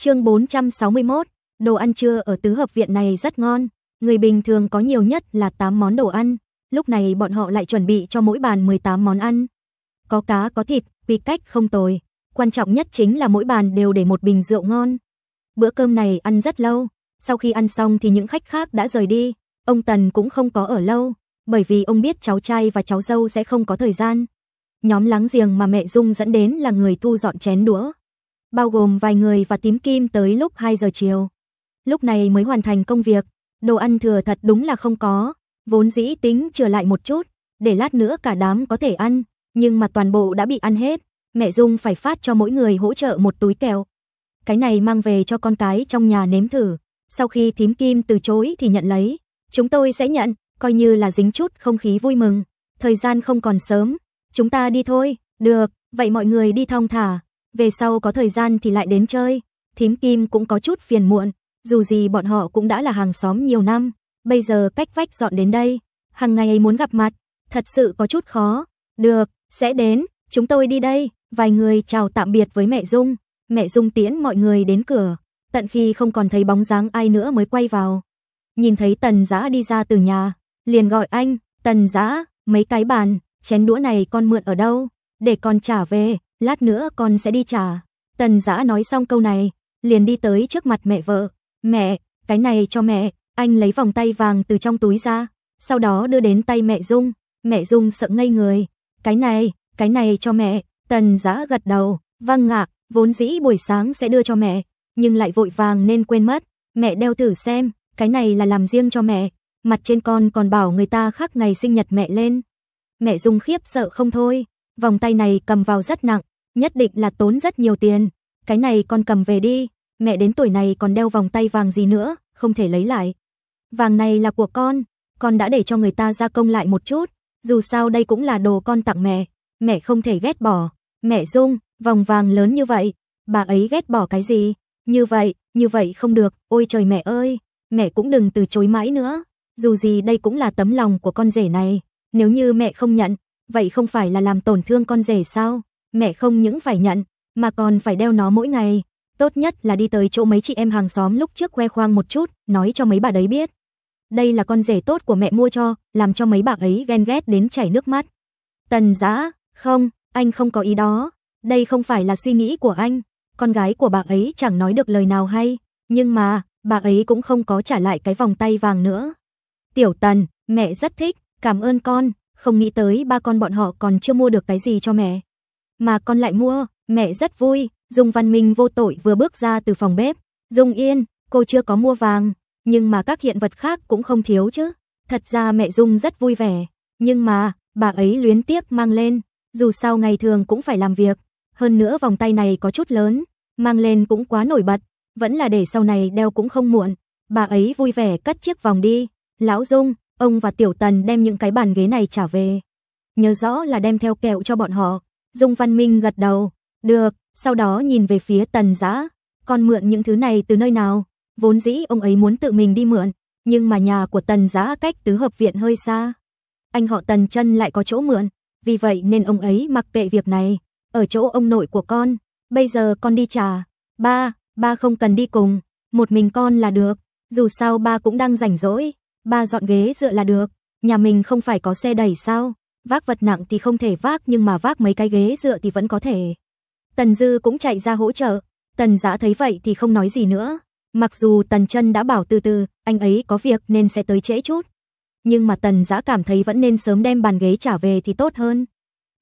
Chương 461, đồ ăn trưa ở tứ hợp viện này rất ngon, người bình thường có nhiều nhất là 8 món đồ ăn, lúc này bọn họ lại chuẩn bị cho mỗi bàn 18 món ăn. Có cá có thịt, vì cách không tồi, quan trọng nhất chính là mỗi bàn đều để một bình rượu ngon. Bữa cơm này ăn rất lâu, sau khi ăn xong thì những khách khác đã rời đi, ông Tần cũng không có ở lâu, bởi vì ông biết cháu trai và cháu dâu sẽ không có thời gian. Nhóm láng giềng mà mẹ Dung dẫn đến là người thu dọn chén đũa bao gồm vài người và tím kim tới lúc 2 giờ chiều. Lúc này mới hoàn thành công việc, đồ ăn thừa thật đúng là không có, vốn dĩ tính trở lại một chút, để lát nữa cả đám có thể ăn, nhưng mà toàn bộ đã bị ăn hết, mẹ Dung phải phát cho mỗi người hỗ trợ một túi kẹo. Cái này mang về cho con cái trong nhà nếm thử, sau khi thím kim từ chối thì nhận lấy, chúng tôi sẽ nhận, coi như là dính chút không khí vui mừng, thời gian không còn sớm, chúng ta đi thôi, được, vậy mọi người đi thong thả về sau có thời gian thì lại đến chơi. Thím Kim cũng có chút phiền muộn, dù gì bọn họ cũng đã là hàng xóm nhiều năm, bây giờ cách vách dọn đến đây, hàng ngày ấy muốn gặp mặt, thật sự có chút khó. Được, sẽ đến, chúng tôi đi đây. Vài người chào tạm biệt với mẹ Dung, mẹ Dung tiễn mọi người đến cửa, tận khi không còn thấy bóng dáng ai nữa mới quay vào. Nhìn thấy Tần Dã đi ra từ nhà, liền gọi anh, "Tần Dã, mấy cái bàn, chén đũa này con mượn ở đâu, để con trả về." lát nữa con sẽ đi trả. Tần giã nói xong câu này, liền đi tới trước mặt mẹ vợ. Mẹ, cái này cho mẹ, anh lấy vòng tay vàng từ trong túi ra, sau đó đưa đến tay mẹ Dung. Mẹ Dung sợ ngây người, cái này, cái này cho mẹ, tần giã gật đầu, vâng ngạc. vốn dĩ buổi sáng sẽ đưa cho mẹ, nhưng lại vội vàng nên quên mất. Mẹ đeo thử xem, cái này là làm riêng cho mẹ, mặt trên con còn bảo người ta khắc ngày sinh nhật mẹ lên. Mẹ Dung khiếp sợ không thôi, vòng tay này cầm vào rất nặng, nhất định là tốn rất nhiều tiền. Cái này con cầm về đi, mẹ đến tuổi này còn đeo vòng tay vàng gì nữa, không thể lấy lại. Vàng này là của con, con đã để cho người ta gia công lại một chút, dù sao đây cũng là đồ con tặng mẹ, mẹ không thể ghét bỏ. Mẹ Dung, vòng vàng lớn như vậy, bà ấy ghét bỏ cái gì? Như vậy, như vậy không được, ôi trời mẹ ơi, mẹ cũng đừng từ chối mãi nữa. Dù gì đây cũng là tấm lòng của con rể này, nếu như mẹ không nhận, vậy không phải là làm tổn thương con rể sao? mẹ không những phải nhận, mà còn phải đeo nó mỗi ngày. Tốt nhất là đi tới chỗ mấy chị em hàng xóm lúc trước khoe khoang một chút, nói cho mấy bà đấy biết. Đây là con rể tốt của mẹ mua cho, làm cho mấy bà ấy ghen ghét đến chảy nước mắt. Tần giã, không, anh không có ý đó. Đây không phải là suy nghĩ của anh. Con gái của bà ấy chẳng nói được lời nào hay. Nhưng mà, bà ấy cũng không có trả lại cái vòng tay vàng nữa. Tiểu tần, mẹ rất thích, cảm ơn con. Không nghĩ tới ba con bọn họ còn chưa mua được cái gì cho mẹ mà con lại mua, mẹ rất vui. Dung Văn Minh vô tội vừa bước ra từ phòng bếp. Dung Yên, cô chưa có mua vàng, nhưng mà các hiện vật khác cũng không thiếu chứ. Thật ra mẹ Dung rất vui vẻ, nhưng mà, bà ấy luyến tiếc mang lên, dù sao ngày thường cũng phải làm việc. Hơn nữa vòng tay này có chút lớn, mang lên cũng quá nổi bật, vẫn là để sau này đeo cũng không muộn. Bà ấy vui vẻ cất chiếc vòng đi. Lão Dung, ông và Tiểu Tần đem những cái bàn ghế này trả về. Nhớ rõ là đem theo kẹo cho bọn họ. Dung Văn Minh gật đầu, được, sau đó nhìn về phía tần giã, con mượn những thứ này từ nơi nào, vốn dĩ ông ấy muốn tự mình đi mượn, nhưng mà nhà của tần giã cách tứ hợp viện hơi xa. Anh họ tần chân lại có chỗ mượn, vì vậy nên ông ấy mặc kệ việc này, ở chỗ ông nội của con, bây giờ con đi trả, ba, ba không cần đi cùng, một mình con là được, dù sao ba cũng đang rảnh rỗi, ba dọn ghế dựa là được, nhà mình không phải có xe đẩy sao? vác vật nặng thì không thể vác nhưng mà vác mấy cái ghế dựa thì vẫn có thể. Tần Dư cũng chạy ra hỗ trợ, Tần Dã thấy vậy thì không nói gì nữa, mặc dù Tần Trân đã bảo từ từ, anh ấy có việc nên sẽ tới trễ chút, nhưng mà Tần Dã cảm thấy vẫn nên sớm đem bàn ghế trả về thì tốt hơn.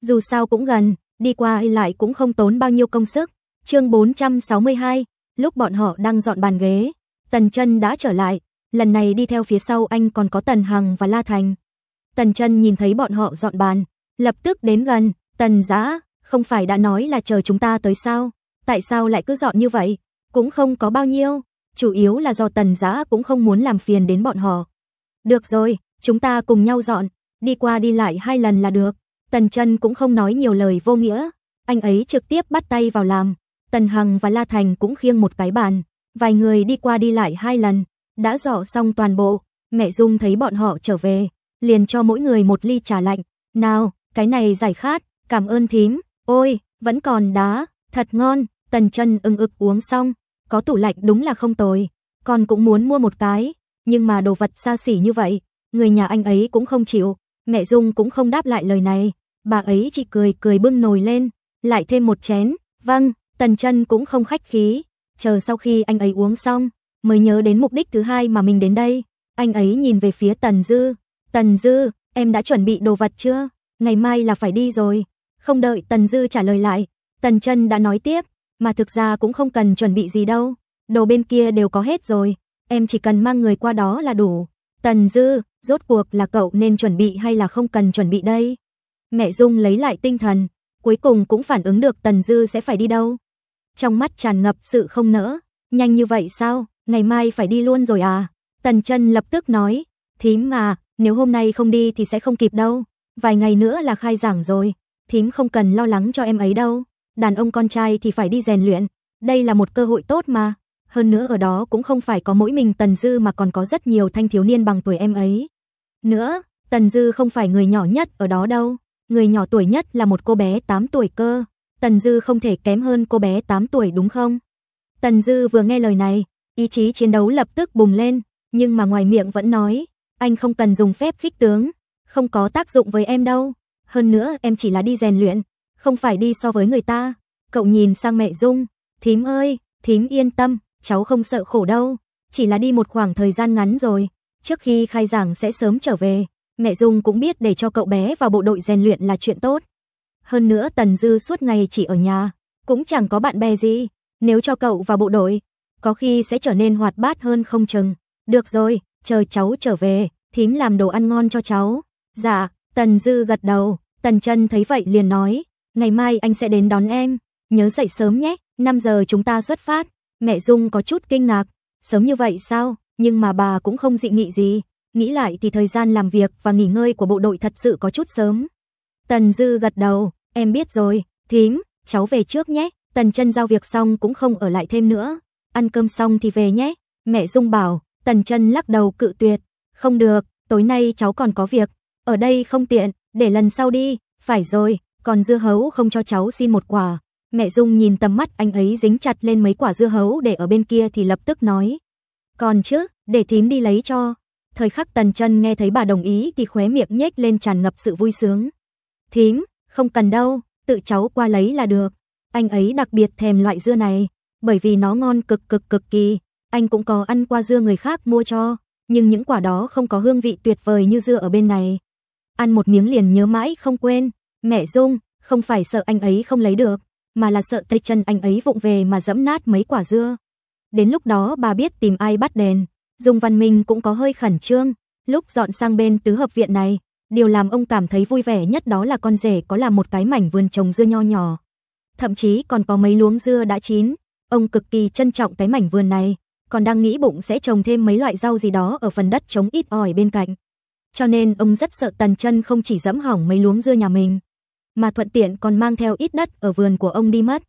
Dù sao cũng gần, đi qua hay lại cũng không tốn bao nhiêu công sức. Chương 462, lúc bọn họ đang dọn bàn ghế, Tần Trân đã trở lại, lần này đi theo phía sau anh còn có Tần Hằng và La Thành. Tần Chân nhìn thấy bọn họ dọn bàn, lập tức đến gần, "Tần Dã, không phải đã nói là chờ chúng ta tới sao? Tại sao lại cứ dọn như vậy? Cũng không có bao nhiêu, chủ yếu là do Tần Dã cũng không muốn làm phiền đến bọn họ." "Được rồi, chúng ta cùng nhau dọn, đi qua đi lại hai lần là được." Tần Chân cũng không nói nhiều lời vô nghĩa, anh ấy trực tiếp bắt tay vào làm. Tần Hằng và La Thành cũng khiêng một cái bàn, vài người đi qua đi lại hai lần, đã dọn xong toàn bộ, mẹ Dung thấy bọn họ trở về, liền cho mỗi người một ly trà lạnh. Nào, cái này giải khát, cảm ơn thím, ôi, vẫn còn đá, thật ngon, tần chân ưng ực uống xong, có tủ lạnh đúng là không tồi, con cũng muốn mua một cái, nhưng mà đồ vật xa xỉ như vậy, người nhà anh ấy cũng không chịu, mẹ Dung cũng không đáp lại lời này, bà ấy chỉ cười cười bưng nồi lên, lại thêm một chén, vâng, tần chân cũng không khách khí, chờ sau khi anh ấy uống xong, mới nhớ đến mục đích thứ hai mà mình đến đây, anh ấy nhìn về phía tần dư, Tần Dư, em đã chuẩn bị đồ vật chưa? Ngày mai là phải đi rồi. Không đợi Tần Dư trả lời lại, Tần Trân đã nói tiếp, mà thực ra cũng không cần chuẩn bị gì đâu. Đồ bên kia đều có hết rồi, em chỉ cần mang người qua đó là đủ. Tần Dư, rốt cuộc là cậu nên chuẩn bị hay là không cần chuẩn bị đây? Mẹ Dung lấy lại tinh thần, cuối cùng cũng phản ứng được Tần Dư sẽ phải đi đâu. Trong mắt tràn ngập sự không nỡ, nhanh như vậy sao, ngày mai phải đi luôn rồi à? Tần Trân lập tức nói, thím mà, nếu hôm nay không đi thì sẽ không kịp đâu. Vài ngày nữa là khai giảng rồi. Thím không cần lo lắng cho em ấy đâu. Đàn ông con trai thì phải đi rèn luyện. Đây là một cơ hội tốt mà. Hơn nữa ở đó cũng không phải có mỗi mình Tần Dư mà còn có rất nhiều thanh thiếu niên bằng tuổi em ấy. Nữa, Tần Dư không phải người nhỏ nhất ở đó đâu. Người nhỏ tuổi nhất là một cô bé 8 tuổi cơ. Tần Dư không thể kém hơn cô bé 8 tuổi đúng không? Tần Dư vừa nghe lời này, ý chí chiến đấu lập tức bùng lên, nhưng mà ngoài miệng vẫn nói, anh không cần dùng phép khích tướng, không có tác dụng với em đâu. Hơn nữa, em chỉ là đi rèn luyện, không phải đi so với người ta. Cậu nhìn sang mẹ Dung, thím ơi, thím yên tâm, cháu không sợ khổ đâu, chỉ là đi một khoảng thời gian ngắn rồi, trước khi khai giảng sẽ sớm trở về. Mẹ Dung cũng biết để cho cậu bé vào bộ đội rèn luyện là chuyện tốt. Hơn nữa Tần Dư suốt ngày chỉ ở nhà, cũng chẳng có bạn bè gì, nếu cho cậu vào bộ đội, có khi sẽ trở nên hoạt bát hơn không chừng. Được rồi, chờ cháu trở về, thím làm đồ ăn ngon cho cháu. Dạ, Tần Dư gật đầu, Tần Trân thấy vậy liền nói, ngày mai anh sẽ đến đón em, nhớ dậy sớm nhé, 5 giờ chúng ta xuất phát. Mẹ Dung có chút kinh ngạc, sớm như vậy sao, nhưng mà bà cũng không dị nghị gì, nghĩ lại thì thời gian làm việc và nghỉ ngơi của bộ đội thật sự có chút sớm. Tần Dư gật đầu, em biết rồi, thím, cháu về trước nhé, Tần Trân giao việc xong cũng không ở lại thêm nữa, ăn cơm xong thì về nhé, mẹ Dung bảo, Tần Chân lắc đầu cự tuyệt, "Không được, tối nay cháu còn có việc, ở đây không tiện, để lần sau đi." "Phải rồi, còn dưa hấu không cho cháu xin một quả." Mẹ Dung nhìn tầm mắt anh ấy dính chặt lên mấy quả dưa hấu để ở bên kia thì lập tức nói, "Còn chứ, để thím đi lấy cho." Thời khắc Tần Chân nghe thấy bà đồng ý thì khóe miệng nhếch lên tràn ngập sự vui sướng. "Thím, không cần đâu, tự cháu qua lấy là được." Anh ấy đặc biệt thèm loại dưa này, bởi vì nó ngon cực cực cực kỳ, anh cũng có ăn qua dưa người khác mua cho, nhưng những quả đó không có hương vị tuyệt vời như dưa ở bên này. Ăn một miếng liền nhớ mãi không quên, mẹ Dung, không phải sợ anh ấy không lấy được, mà là sợ tay chân anh ấy vụng về mà dẫm nát mấy quả dưa. Đến lúc đó bà biết tìm ai bắt đèn, Dung Văn Minh cũng có hơi khẩn trương, lúc dọn sang bên tứ hợp viện này, điều làm ông cảm thấy vui vẻ nhất đó là con rể có là một cái mảnh vườn trồng dưa nho nhỏ. Thậm chí còn có mấy luống dưa đã chín, ông cực kỳ trân trọng cái mảnh vườn này, còn đang nghĩ bụng sẽ trồng thêm mấy loại rau gì đó ở phần đất trống ít ỏi bên cạnh. Cho nên ông rất sợ Tần Chân không chỉ dẫm hỏng mấy luống dưa nhà mình, mà thuận tiện còn mang theo ít đất ở vườn của ông đi mất.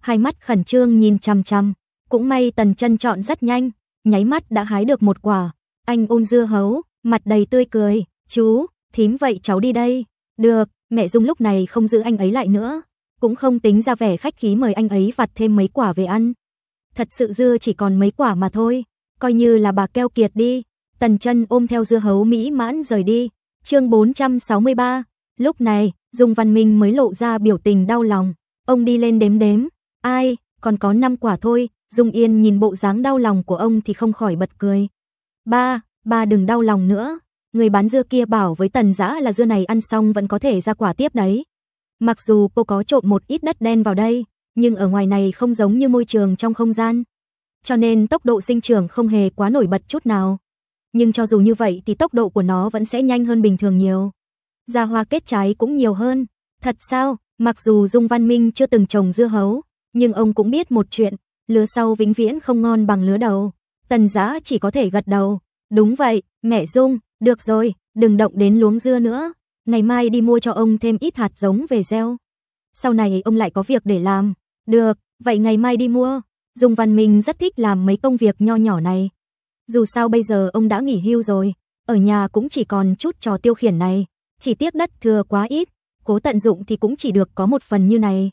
Hai mắt khẩn trương nhìn chăm chăm, cũng may Tần Chân chọn rất nhanh, nháy mắt đã hái được một quả. Anh ôm dưa hấu, mặt đầy tươi cười, "Chú, thím vậy cháu đi đây." "Được." Mẹ Dung lúc này không giữ anh ấy lại nữa, cũng không tính ra vẻ khách khí mời anh ấy vặt thêm mấy quả về ăn thật sự dưa chỉ còn mấy quả mà thôi, coi như là bà keo kiệt đi. Tần chân ôm theo dưa hấu mỹ mãn rời đi. Chương 463. Lúc này, Dung Văn Minh mới lộ ra biểu tình đau lòng, ông đi lên đếm đếm, ai, còn có 5 quả thôi, Dung Yên nhìn bộ dáng đau lòng của ông thì không khỏi bật cười. Ba, ba đừng đau lòng nữa, người bán dưa kia bảo với tần giã là dưa này ăn xong vẫn có thể ra quả tiếp đấy. Mặc dù cô có trộn một ít đất đen vào đây, nhưng ở ngoài này không giống như môi trường trong không gian. Cho nên tốc độ sinh trưởng không hề quá nổi bật chút nào. Nhưng cho dù như vậy thì tốc độ của nó vẫn sẽ nhanh hơn bình thường nhiều. Ra hoa kết trái cũng nhiều hơn. Thật sao? Mặc dù Dung Văn Minh chưa từng trồng dưa hấu, nhưng ông cũng biết một chuyện, lứa sau vĩnh viễn không ngon bằng lứa đầu. Tần Dã chỉ có thể gật đầu. Đúng vậy, mẹ Dung, được rồi, đừng động đến luống dưa nữa. Ngày mai đi mua cho ông thêm ít hạt giống về gieo. Sau này ông lại có việc để làm. Được, vậy ngày mai đi mua. Dung Văn Minh rất thích làm mấy công việc nho nhỏ này. Dù sao bây giờ ông đã nghỉ hưu rồi, ở nhà cũng chỉ còn chút trò tiêu khiển này, chỉ tiếc đất thừa quá ít, cố tận dụng thì cũng chỉ được có một phần như này.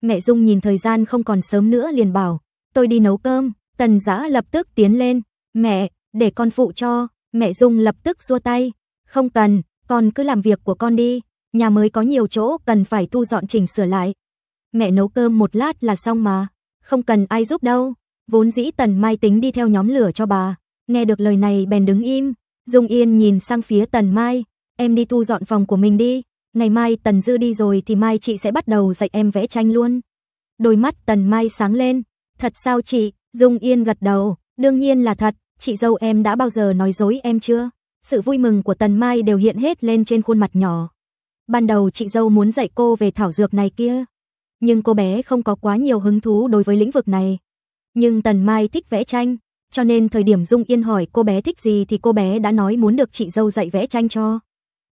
Mẹ Dung nhìn thời gian không còn sớm nữa liền bảo, tôi đi nấu cơm, tần giã lập tức tiến lên, mẹ, để con phụ cho, mẹ Dung lập tức xua tay, không cần, con cứ làm việc của con đi, nhà mới có nhiều chỗ cần phải thu dọn chỉnh sửa lại, mẹ nấu cơm một lát là xong mà, không cần ai giúp đâu. Vốn dĩ Tần Mai tính đi theo nhóm lửa cho bà, nghe được lời này bèn đứng im, Dung Yên nhìn sang phía Tần Mai, em đi thu dọn phòng của mình đi, ngày mai Tần Dư đi rồi thì mai chị sẽ bắt đầu dạy em vẽ tranh luôn. Đôi mắt Tần Mai sáng lên, thật sao chị, Dung Yên gật đầu, đương nhiên là thật, chị dâu em đã bao giờ nói dối em chưa? Sự vui mừng của Tần Mai đều hiện hết lên trên khuôn mặt nhỏ. Ban đầu chị dâu muốn dạy cô về thảo dược này kia, nhưng cô bé không có quá nhiều hứng thú đối với lĩnh vực này. Nhưng Tần Mai thích vẽ tranh, cho nên thời điểm Dung Yên hỏi cô bé thích gì thì cô bé đã nói muốn được chị dâu dạy vẽ tranh cho.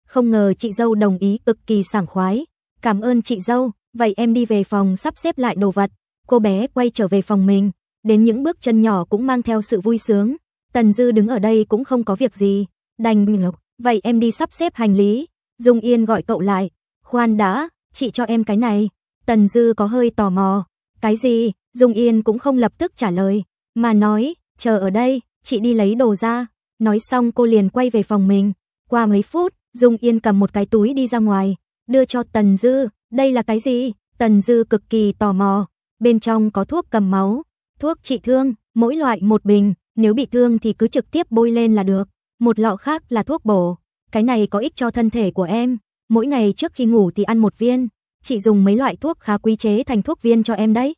Không ngờ chị dâu đồng ý cực kỳ sảng khoái. Cảm ơn chị dâu, vậy em đi về phòng sắp xếp lại đồ vật. Cô bé quay trở về phòng mình, đến những bước chân nhỏ cũng mang theo sự vui sướng. Tần Dư đứng ở đây cũng không có việc gì, đành ngọc, vậy em đi sắp xếp hành lý. Dung Yên gọi cậu lại, khoan đã, chị cho em cái này. Tần Dư có hơi tò mò. Cái gì? Dung Yên cũng không lập tức trả lời, mà nói, chờ ở đây, chị đi lấy đồ ra. Nói xong cô liền quay về phòng mình. Qua mấy phút, Dung Yên cầm một cái túi đi ra ngoài, đưa cho Tần Dư. Đây là cái gì? Tần Dư cực kỳ tò mò. Bên trong có thuốc cầm máu, thuốc trị thương, mỗi loại một bình, nếu bị thương thì cứ trực tiếp bôi lên là được. Một lọ khác là thuốc bổ. Cái này có ích cho thân thể của em. Mỗi ngày trước khi ngủ thì ăn một viên chị dùng mấy loại thuốc khá quý chế thành thuốc viên cho em đấy.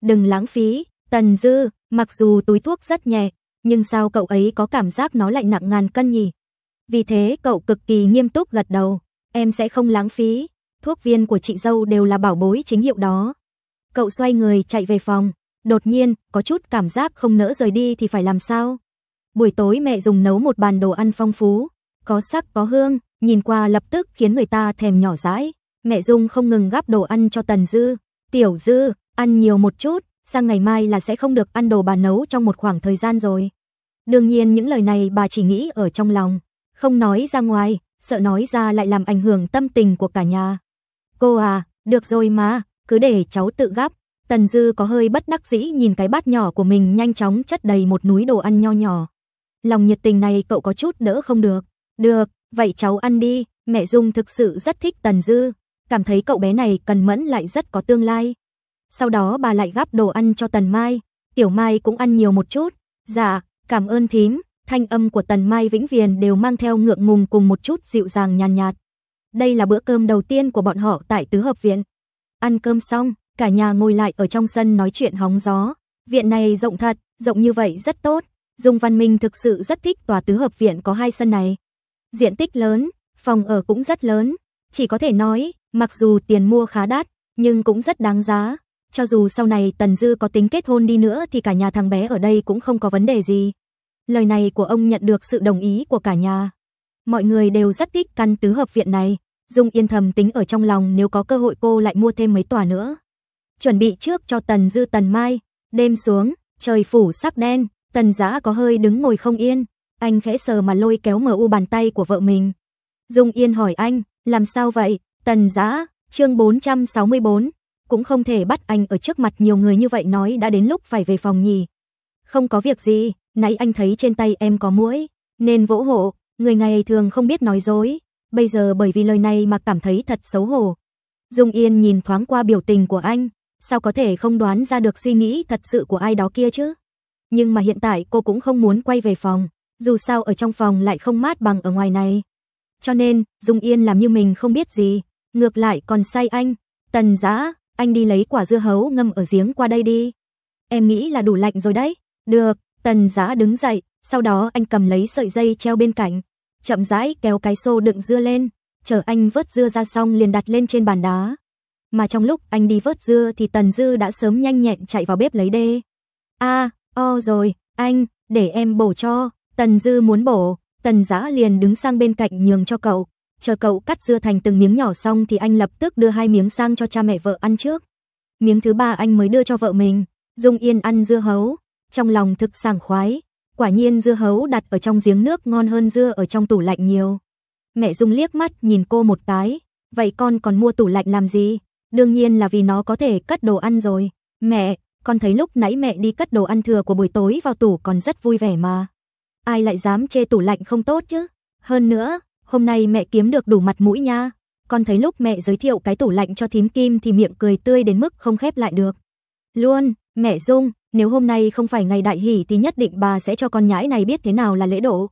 Đừng lãng phí, Tần Dư, mặc dù túi thuốc rất nhẹ, nhưng sao cậu ấy có cảm giác nó lại nặng ngàn cân nhỉ? Vì thế cậu cực kỳ nghiêm túc gật đầu, em sẽ không lãng phí, thuốc viên của chị dâu đều là bảo bối chính hiệu đó. Cậu xoay người chạy về phòng, đột nhiên có chút cảm giác không nỡ rời đi thì phải làm sao? Buổi tối mẹ dùng nấu một bàn đồ ăn phong phú, có sắc có hương, nhìn qua lập tức khiến người ta thèm nhỏ dãi mẹ Dung không ngừng gắp đồ ăn cho Tần Dư. Tiểu Dư, ăn nhiều một chút, sang ngày mai là sẽ không được ăn đồ bà nấu trong một khoảng thời gian rồi. Đương nhiên những lời này bà chỉ nghĩ ở trong lòng, không nói ra ngoài, sợ nói ra lại làm ảnh hưởng tâm tình của cả nhà. Cô à, được rồi mà, cứ để cháu tự gắp. Tần Dư có hơi bất đắc dĩ nhìn cái bát nhỏ của mình nhanh chóng chất đầy một núi đồ ăn nho nhỏ. Lòng nhiệt tình này cậu có chút đỡ không được. Được, vậy cháu ăn đi, mẹ Dung thực sự rất thích Tần Dư cảm thấy cậu bé này cần mẫn lại rất có tương lai. Sau đó bà lại gắp đồ ăn cho Tần Mai, Tiểu Mai cũng ăn nhiều một chút. Dạ, cảm ơn thím, thanh âm của Tần Mai Vĩnh Viền đều mang theo ngượng ngùng cùng một chút dịu dàng nhàn nhạt, nhạt. Đây là bữa cơm đầu tiên của bọn họ tại tứ hợp viện. Ăn cơm xong, cả nhà ngồi lại ở trong sân nói chuyện hóng gió. Viện này rộng thật, rộng như vậy rất tốt. Dung Văn Minh thực sự rất thích tòa tứ hợp viện có hai sân này. Diện tích lớn, phòng ở cũng rất lớn, chỉ có thể nói, mặc dù tiền mua khá đắt, nhưng cũng rất đáng giá. Cho dù sau này Tần Dư có tính kết hôn đi nữa thì cả nhà thằng bé ở đây cũng không có vấn đề gì. Lời này của ông nhận được sự đồng ý của cả nhà. Mọi người đều rất thích căn tứ hợp viện này. Dung yên thầm tính ở trong lòng nếu có cơ hội cô lại mua thêm mấy tòa nữa. Chuẩn bị trước cho Tần Dư Tần Mai. Đêm xuống, trời phủ sắc đen, Tần Giá có hơi đứng ngồi không yên. Anh khẽ sờ mà lôi kéo mở u bàn tay của vợ mình. Dung Yên hỏi anh, làm sao vậy? Tần Dã, chương 464, cũng không thể bắt anh ở trước mặt nhiều người như vậy nói đã đến lúc phải về phòng nhỉ. Không có việc gì, nãy anh thấy trên tay em có mũi nên vỗ hộ, người ngày thường không biết nói dối, bây giờ bởi vì lời này mà cảm thấy thật xấu hổ. Dung Yên nhìn thoáng qua biểu tình của anh, sao có thể không đoán ra được suy nghĩ thật sự của ai đó kia chứ? Nhưng mà hiện tại cô cũng không muốn quay về phòng, dù sao ở trong phòng lại không mát bằng ở ngoài này. Cho nên, Dung Yên làm như mình không biết gì, ngược lại còn say anh. Tần Dã, anh đi lấy quả dưa hấu ngâm ở giếng qua đây đi. Em nghĩ là đủ lạnh rồi đấy. Được, Tần Dã đứng dậy, sau đó anh cầm lấy sợi dây treo bên cạnh, chậm rãi kéo cái xô đựng dưa lên, chờ anh vớt dưa ra xong liền đặt lên trên bàn đá. Mà trong lúc anh đi vớt dưa thì Tần Dư đã sớm nhanh nhẹn chạy vào bếp lấy đê. A, o rồi, anh, để em bổ cho. Tần Dư muốn bổ, Tần Giã liền đứng sang bên cạnh nhường cho cậu, chờ cậu cắt dưa thành từng miếng nhỏ xong thì anh lập tức đưa hai miếng sang cho cha mẹ vợ ăn trước. Miếng thứ ba anh mới đưa cho vợ mình, Dung Yên ăn dưa hấu, trong lòng thực sảng khoái, quả nhiên dưa hấu đặt ở trong giếng nước ngon hơn dưa ở trong tủ lạnh nhiều. Mẹ Dung liếc mắt nhìn cô một cái, vậy con còn mua tủ lạnh làm gì? Đương nhiên là vì nó có thể cất đồ ăn rồi. Mẹ, con thấy lúc nãy mẹ đi cất đồ ăn thừa của buổi tối vào tủ còn rất vui vẻ mà ai lại dám chê tủ lạnh không tốt chứ. Hơn nữa, hôm nay mẹ kiếm được đủ mặt mũi nha. Con thấy lúc mẹ giới thiệu cái tủ lạnh cho thím Kim thì miệng cười tươi đến mức không khép lại được. Luôn, mẹ Dung, nếu hôm nay không phải ngày đại hỷ thì nhất định bà sẽ cho con nhãi này biết thế nào là lễ độ.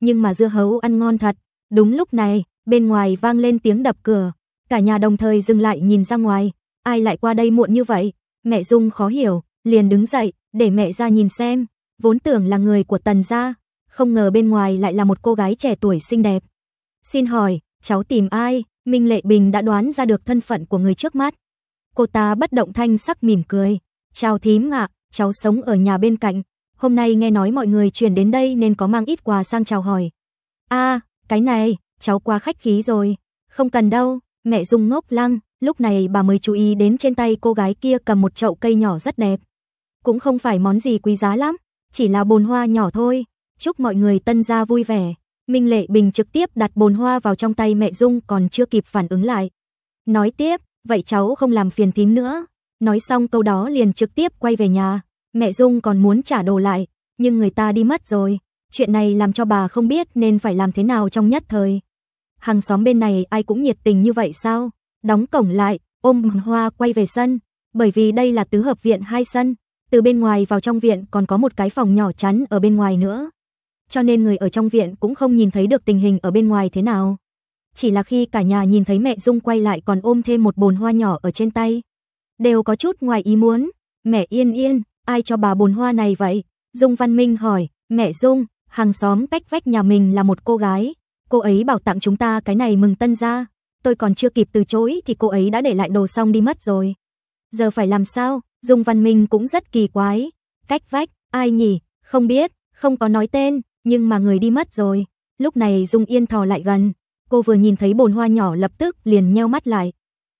Nhưng mà dưa hấu ăn ngon thật. Đúng lúc này, bên ngoài vang lên tiếng đập cửa. Cả nhà đồng thời dừng lại nhìn ra ngoài. Ai lại qua đây muộn như vậy? Mẹ Dung khó hiểu, liền đứng dậy, để mẹ ra nhìn xem. Vốn tưởng là người của Tần gia, không ngờ bên ngoài lại là một cô gái trẻ tuổi xinh đẹp. Xin hỏi, cháu tìm ai? Minh Lệ Bình đã đoán ra được thân phận của người trước mắt. Cô ta bất động thanh sắc mỉm cười. Chào thím ạ, cháu sống ở nhà bên cạnh. Hôm nay nghe nói mọi người chuyển đến đây nên có mang ít quà sang chào hỏi. a cái này, cháu qua khách khí rồi. Không cần đâu, mẹ Dung ngốc lăng. Lúc này bà mới chú ý đến trên tay cô gái kia cầm một chậu cây nhỏ rất đẹp. Cũng không phải món gì quý giá lắm, chỉ là bồn hoa nhỏ thôi chúc mọi người tân gia vui vẻ. Minh Lệ Bình trực tiếp đặt bồn hoa vào trong tay mẹ Dung còn chưa kịp phản ứng lại. Nói tiếp, vậy cháu không làm phiền thím nữa. Nói xong câu đó liền trực tiếp quay về nhà. Mẹ Dung còn muốn trả đồ lại, nhưng người ta đi mất rồi. Chuyện này làm cho bà không biết nên phải làm thế nào trong nhất thời. Hàng xóm bên này ai cũng nhiệt tình như vậy sao? Đóng cổng lại, ôm hoa quay về sân. Bởi vì đây là tứ hợp viện hai sân. Từ bên ngoài vào trong viện còn có một cái phòng nhỏ chắn ở bên ngoài nữa cho nên người ở trong viện cũng không nhìn thấy được tình hình ở bên ngoài thế nào. Chỉ là khi cả nhà nhìn thấy mẹ Dung quay lại còn ôm thêm một bồn hoa nhỏ ở trên tay, đều có chút ngoài ý muốn. Mẹ Yên Yên, ai cho bà bồn hoa này vậy? Dung Văn Minh hỏi, mẹ Dung, hàng xóm cách vách nhà mình là một cô gái, cô ấy bảo tặng chúng ta cái này mừng tân gia. Tôi còn chưa kịp từ chối thì cô ấy đã để lại đồ xong đi mất rồi. Giờ phải làm sao? Dung Văn Minh cũng rất kỳ quái. Cách vách, ai nhỉ? Không biết, không có nói tên, nhưng mà người đi mất rồi. Lúc này Dung Yên thò lại gần, cô vừa nhìn thấy bồn hoa nhỏ lập tức liền nheo mắt lại.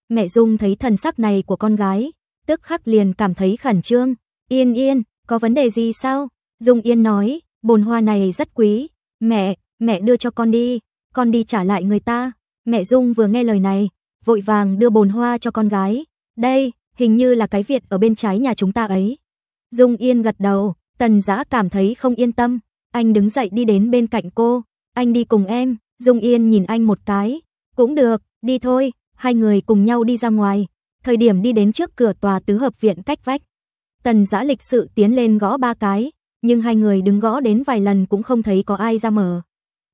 Mẹ Dung thấy thần sắc này của con gái, tức khắc liền cảm thấy khẩn trương. Yên Yên, có vấn đề gì sao? Dung Yên nói, bồn hoa này rất quý. Mẹ, mẹ đưa cho con đi, con đi trả lại người ta. Mẹ Dung vừa nghe lời này, vội vàng đưa bồn hoa cho con gái. Đây, hình như là cái Việt ở bên trái nhà chúng ta ấy. Dung Yên gật đầu, tần giã cảm thấy không yên tâm. Anh đứng dậy đi đến bên cạnh cô, anh đi cùng em, Dung Yên nhìn anh một cái, cũng được, đi thôi, hai người cùng nhau đi ra ngoài. Thời điểm đi đến trước cửa tòa tứ hợp viện cách vách, Tần Giã lịch sự tiến lên gõ ba cái, nhưng hai người đứng gõ đến vài lần cũng không thấy có ai ra mở.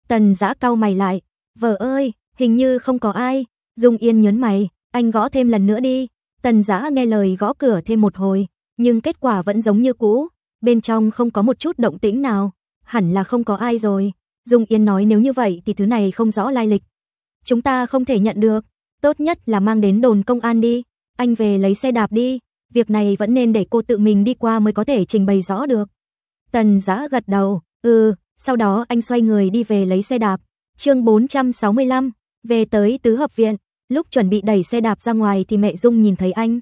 Tần Giã cau mày lại, "Vợ ơi, hình như không có ai." Dung Yên nhớn mày, "Anh gõ thêm lần nữa đi." Tần Giã nghe lời gõ cửa thêm một hồi, nhưng kết quả vẫn giống như cũ, bên trong không có một chút động tĩnh nào hẳn là không có ai rồi. Dung Yên nói nếu như vậy thì thứ này không rõ lai lịch. Chúng ta không thể nhận được, tốt nhất là mang đến đồn công an đi, anh về lấy xe đạp đi, việc này vẫn nên để cô tự mình đi qua mới có thể trình bày rõ được. Tần giã gật đầu, ừ, sau đó anh xoay người đi về lấy xe đạp. chương 465, về tới tứ hợp viện, lúc chuẩn bị đẩy xe đạp ra ngoài thì mẹ Dung nhìn thấy anh.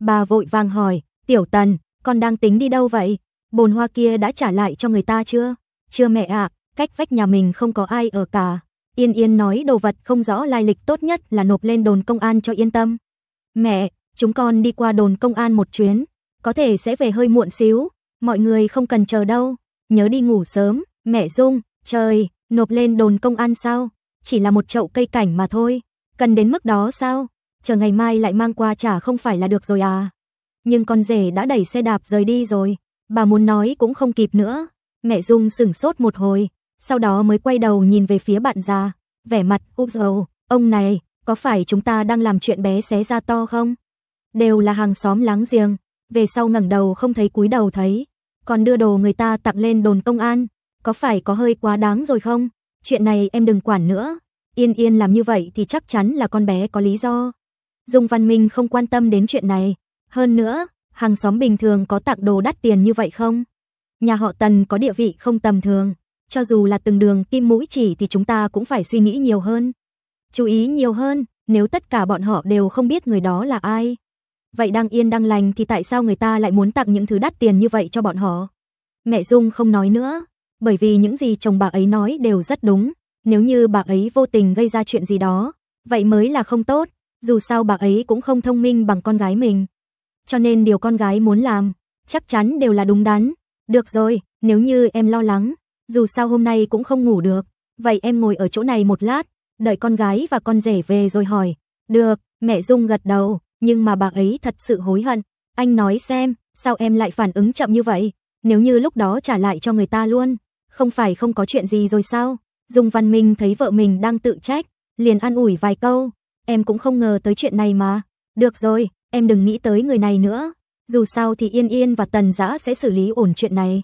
Bà vội vàng hỏi, tiểu tần, con đang tính đi đâu vậy? bồn hoa kia đã trả lại cho người ta chưa? Chưa mẹ ạ, cách vách nhà mình không có ai ở cả. Yên Yên nói đồ vật không rõ lai lịch tốt nhất là nộp lên đồn công an cho yên tâm. Mẹ, chúng con đi qua đồn công an một chuyến, có thể sẽ về hơi muộn xíu, mọi người không cần chờ đâu, nhớ đi ngủ sớm, mẹ Dung, trời, nộp lên đồn công an sao? Chỉ là một chậu cây cảnh mà thôi, cần đến mức đó sao? Chờ ngày mai lại mang qua trả không phải là được rồi à? Nhưng con rể đã đẩy xe đạp rời đi rồi. Bà muốn nói cũng không kịp nữa. Mẹ Dung sửng sốt một hồi, sau đó mới quay đầu nhìn về phía bạn già, vẻ mặt úp dầu, ông này, có phải chúng ta đang làm chuyện bé xé ra to không? Đều là hàng xóm láng giềng, về sau ngẩng đầu không thấy cúi đầu thấy, còn đưa đồ người ta tặng lên đồn công an, có phải có hơi quá đáng rồi không? Chuyện này em đừng quản nữa, yên yên làm như vậy thì chắc chắn là con bé có lý do. Dung Văn Minh không quan tâm đến chuyện này, hơn nữa, hàng xóm bình thường có tặng đồ đắt tiền như vậy không? Nhà họ Tần có địa vị không tầm thường, cho dù là từng đường kim mũi chỉ thì chúng ta cũng phải suy nghĩ nhiều hơn. Chú ý nhiều hơn, nếu tất cả bọn họ đều không biết người đó là ai. Vậy đang yên đang lành thì tại sao người ta lại muốn tặng những thứ đắt tiền như vậy cho bọn họ? Mẹ Dung không nói nữa, bởi vì những gì chồng bà ấy nói đều rất đúng. Nếu như bà ấy vô tình gây ra chuyện gì đó, vậy mới là không tốt, dù sao bà ấy cũng không thông minh bằng con gái mình cho nên điều con gái muốn làm, chắc chắn đều là đúng đắn. Được rồi, nếu như em lo lắng, dù sao hôm nay cũng không ngủ được, vậy em ngồi ở chỗ này một lát, đợi con gái và con rể về rồi hỏi. Được, mẹ Dung gật đầu, nhưng mà bà ấy thật sự hối hận. Anh nói xem, sao em lại phản ứng chậm như vậy? Nếu như lúc đó trả lại cho người ta luôn, không phải không có chuyện gì rồi sao? Dung Văn Minh thấy vợ mình đang tự trách, liền an ủi vài câu. Em cũng không ngờ tới chuyện này mà. Được rồi, Em đừng nghĩ tới người này nữa. Dù sao thì Yên Yên và Tần Giã sẽ xử lý ổn chuyện này.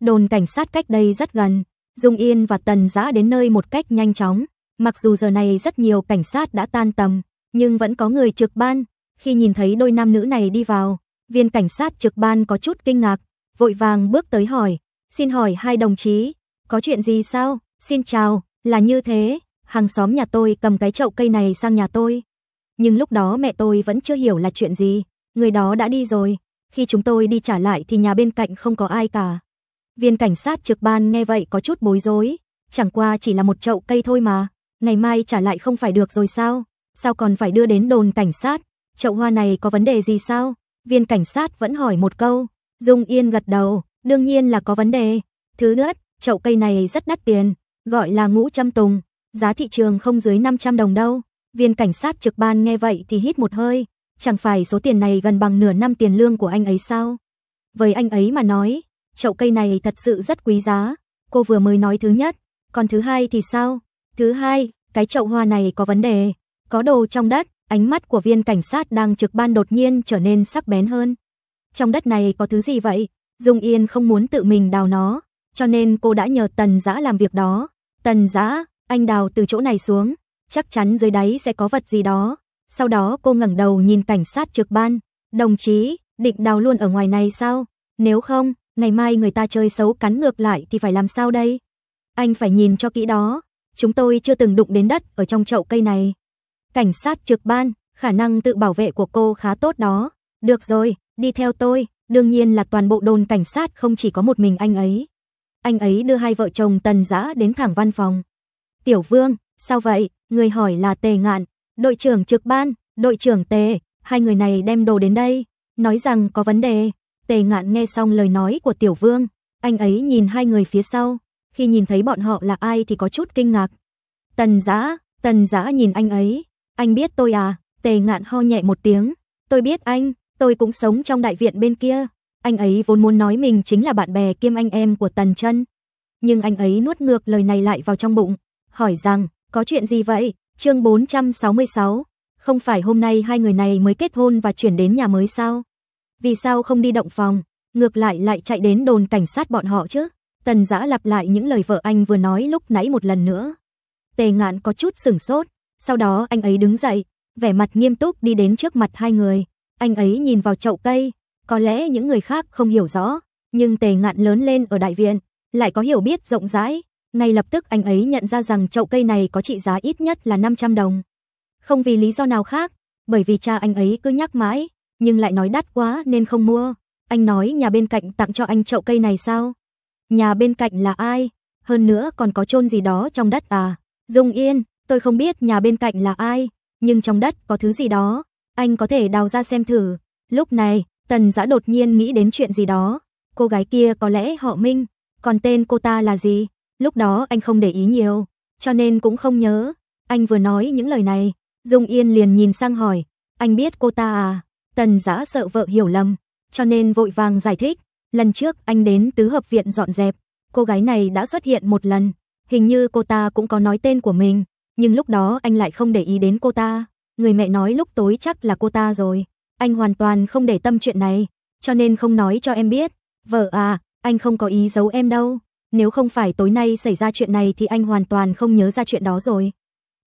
Đồn cảnh sát cách đây rất gần. Dung Yên và Tần Giã đến nơi một cách nhanh chóng. Mặc dù giờ này rất nhiều cảnh sát đã tan tầm, nhưng vẫn có người trực ban. Khi nhìn thấy đôi nam nữ này đi vào, viên cảnh sát trực ban có chút kinh ngạc, vội vàng bước tới hỏi. Xin hỏi hai đồng chí, có chuyện gì sao? Xin chào, là như thế, hàng xóm nhà tôi cầm cái chậu cây này sang nhà tôi nhưng lúc đó mẹ tôi vẫn chưa hiểu là chuyện gì, người đó đã đi rồi. Khi chúng tôi đi trả lại thì nhà bên cạnh không có ai cả. Viên cảnh sát trực ban nghe vậy có chút bối rối, chẳng qua chỉ là một chậu cây thôi mà, ngày mai trả lại không phải được rồi sao? Sao còn phải đưa đến đồn cảnh sát? Chậu hoa này có vấn đề gì sao? Viên cảnh sát vẫn hỏi một câu. Dung Yên gật đầu, đương nhiên là có vấn đề. Thứ nhất, chậu cây này rất đắt tiền, gọi là ngũ châm tùng, giá thị trường không dưới 500 đồng đâu. Viên cảnh sát trực ban nghe vậy thì hít một hơi, chẳng phải số tiền này gần bằng nửa năm tiền lương của anh ấy sao? Với anh ấy mà nói, chậu cây này thật sự rất quý giá. Cô vừa mới nói thứ nhất, còn thứ hai thì sao? Thứ hai, cái chậu hoa này có vấn đề, có đồ trong đất. Ánh mắt của viên cảnh sát đang trực ban đột nhiên trở nên sắc bén hơn. Trong đất này có thứ gì vậy? Dung Yên không muốn tự mình đào nó, cho nên cô đã nhờ Tần Dã làm việc đó. Tần Dã, anh đào từ chỗ này xuống, chắc chắn dưới đáy sẽ có vật gì đó. Sau đó cô ngẩng đầu nhìn cảnh sát trực ban, "Đồng chí, định đào luôn ở ngoài này sao? Nếu không, ngày mai người ta chơi xấu cắn ngược lại thì phải làm sao đây? Anh phải nhìn cho kỹ đó, chúng tôi chưa từng đụng đến đất ở trong chậu cây này." Cảnh sát trực ban, khả năng tự bảo vệ của cô khá tốt đó. "Được rồi, đi theo tôi." Đương nhiên là toàn bộ đồn cảnh sát không chỉ có một mình anh ấy. Anh ấy đưa hai vợ chồng Tần Dã đến thẳng văn phòng. "Tiểu Vương, Sao vậy? Người hỏi là Tề Ngạn, đội trưởng trực ban, đội trưởng Tề, hai người này đem đồ đến đây, nói rằng có vấn đề. Tề Ngạn nghe xong lời nói của Tiểu Vương, anh ấy nhìn hai người phía sau, khi nhìn thấy bọn họ là ai thì có chút kinh ngạc. Tần Dã, Tần Dã nhìn anh ấy, anh biết tôi à? Tề Ngạn ho nhẹ một tiếng, tôi biết anh, tôi cũng sống trong đại viện bên kia. Anh ấy vốn muốn nói mình chính là bạn bè kiêm anh em của Tần Trân nhưng anh ấy nuốt ngược lời này lại vào trong bụng, hỏi rằng có chuyện gì vậy? Chương 466. Không phải hôm nay hai người này mới kết hôn và chuyển đến nhà mới sao? Vì sao không đi động phòng, ngược lại lại chạy đến đồn cảnh sát bọn họ chứ? Tần Dã lặp lại những lời vợ anh vừa nói lúc nãy một lần nữa. Tề Ngạn có chút sửng sốt, sau đó anh ấy đứng dậy, vẻ mặt nghiêm túc đi đến trước mặt hai người. Anh ấy nhìn vào chậu cây, có lẽ những người khác không hiểu rõ, nhưng Tề Ngạn lớn lên ở đại viện, lại có hiểu biết rộng rãi, ngay lập tức anh ấy nhận ra rằng chậu cây này có trị giá ít nhất là 500 đồng. Không vì lý do nào khác, bởi vì cha anh ấy cứ nhắc mãi, nhưng lại nói đắt quá nên không mua. Anh nói nhà bên cạnh tặng cho anh chậu cây này sao? Nhà bên cạnh là ai? Hơn nữa còn có chôn gì đó trong đất à? Dung Yên, tôi không biết nhà bên cạnh là ai, nhưng trong đất có thứ gì đó, anh có thể đào ra xem thử. Lúc này, Tần Dã đột nhiên nghĩ đến chuyện gì đó. Cô gái kia có lẽ họ Minh, còn tên cô ta là gì? Lúc đó anh không để ý nhiều, cho nên cũng không nhớ. Anh vừa nói những lời này, Dung Yên liền nhìn sang hỏi, anh biết cô ta à? Tần giã sợ vợ hiểu lầm, cho nên vội vàng giải thích. Lần trước anh đến tứ hợp viện dọn dẹp, cô gái này đã xuất hiện một lần. Hình như cô ta cũng có nói tên của mình, nhưng lúc đó anh lại không để ý đến cô ta. Người mẹ nói lúc tối chắc là cô ta rồi. Anh hoàn toàn không để tâm chuyện này, cho nên không nói cho em biết. Vợ à, anh không có ý giấu em đâu. Nếu không phải tối nay xảy ra chuyện này thì anh hoàn toàn không nhớ ra chuyện đó rồi.